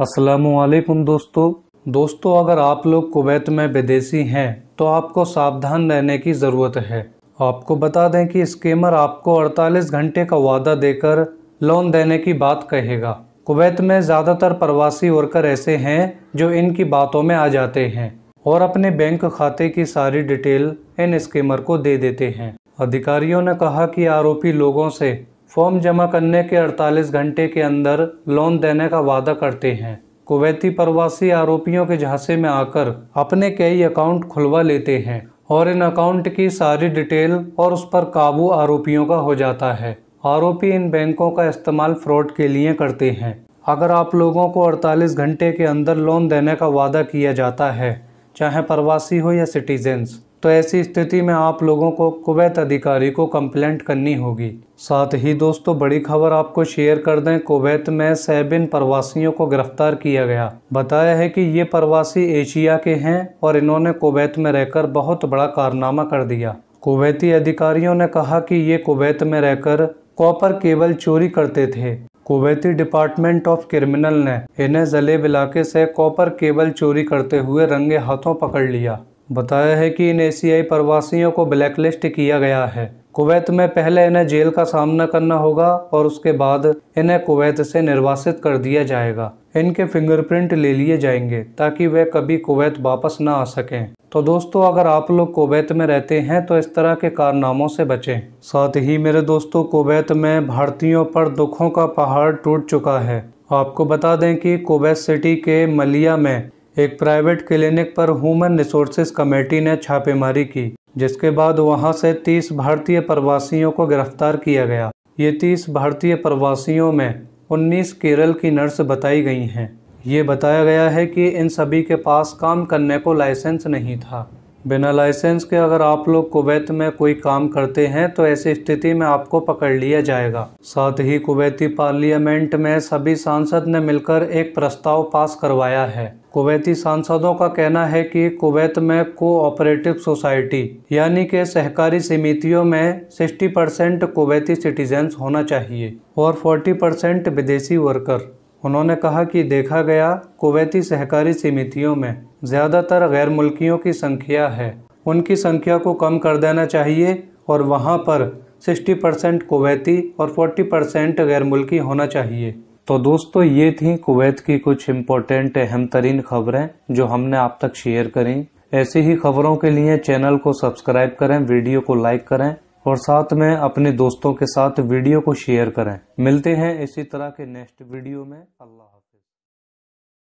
असलकुम दोस्तों दोस्तों अगर आप लोग कुवैत में विदेशी हैं तो आपको सावधान रहने की ज़रूरत है आपको बता दें कि स्केमर आपको 48 घंटे का वादा देकर लोन देने की बात कहेगा कुवैत में ज़्यादातर प्रवासी वर्कर ऐसे हैं जो इनकी बातों में आ जाते हैं और अपने बैंक खाते की सारी डिटेल इन स्केमर को दे देते हैं अधिकारियों ने कहा कि आरोपी लोगों से फॉर्म जमा करने के 48 घंटे के अंदर लोन देने का वादा करते हैं कुवैती प्रवासी आरोपियों के झांसे में आकर अपने कई अकाउंट खुलवा लेते हैं और इन अकाउंट की सारी डिटेल और उस पर काबू आरोपियों का हो जाता है आरोपी इन बैंकों का इस्तेमाल फ्रॉड के लिए करते हैं अगर आप लोगों को 48 घंटे के अंदर लोन देने का वादा किया जाता है चाहे प्रवासी हो या सिटीजन्स तो ऐसी स्थिति में आप लोगों को कुवैत अधिकारी को कंप्लेंट करनी होगी साथ ही दोस्तों बड़ी खबर आपको शेयर कर दें कुवैत में सैबिन प्रवासियों को गिरफ्तार किया गया बताया है कि ये प्रवासी एशिया के हैं और इन्होंने कुवैत में रहकर बहुत बड़ा कारनामा कर दिया कुवैती अधिकारियों ने कहा कि ये कुवैत में रहकर कॉपर केबल चोरी करते थे कुवैती डिपार्टमेंट ऑफ क्रिमिनल ने इन्हें जलेब इलाके से कॉपर केबल चोरी करते हुए रंगे हाथों पकड़ लिया बताया है कि इन एशियाई प्रवासियों को ब्लैकलिस्ट किया गया है कुवैत में पहले इन्हें जेल का सामना करना होगा और उसके बाद इन्हें कुवैत से निर्वासित कर दिया जाएगा इनके फिंगरप्रिंट ले लिए जाएंगे ताकि वे कभी कुवैत वापस ना आ सकें तो दोस्तों अगर आप लोग कुवैत में रहते हैं तो इस तरह के कारनामों से बचें साथ ही मेरे दोस्तों कुवैत में भारतीयों पर दुखों का पहाड़ टूट चुका है आपको बता दें कि कुवैत सिटी के मलिया में एक प्राइवेट क्लिनिक पर ह्यूमन रिसोर्सेज कमेटी ने छापेमारी की जिसके बाद वहां से 30 भारतीय प्रवासियों को गिरफ्तार किया गया ये 30 भारतीय प्रवासियों में 19 केरल की नर्स बताई गई हैं ये बताया गया है कि इन सभी के पास काम करने को लाइसेंस नहीं था बिना लाइसेंस के अगर आप लोग कुवैत में कोई काम करते हैं तो ऐसी स्थिति में आपको पकड़ लिया जाएगा साथ ही कुवैती पार्लियामेंट में सभी सांसद ने मिलकर एक प्रस्ताव पास करवाया है कुवैती सांसदों का कहना है कि कुवैत में कोऑपरेटिव सोसाइटी यानी कि सहकारी समितियों में 60 परसेंट कुवैती सिटीजन्स होना चाहिए और 40 परसेंट विदेशी वर्कर उन्होंने कहा कि देखा गया कुवैती सहकारी समितियों में ज़्यादातर गैर मुल्कियों की संख्या है उनकी संख्या को कम कर देना चाहिए और वहाँ पर 60 परसेंट कुवैती और 40 परसेंट गैर मुल्की होना चाहिए तो दोस्तों ये थी कुवैत की कुछ इम्पोर्टेंट अहम तरीन खबरें जो हमने आप तक शेयर करी ऐसी ही खबरों के लिए चैनल को सब्सक्राइब करें वीडियो को लाइक करें और साथ में अपने दोस्तों के साथ वीडियो को शेयर करें मिलते हैं इसी तरह के नेक्स्ट वीडियो में अल्लाह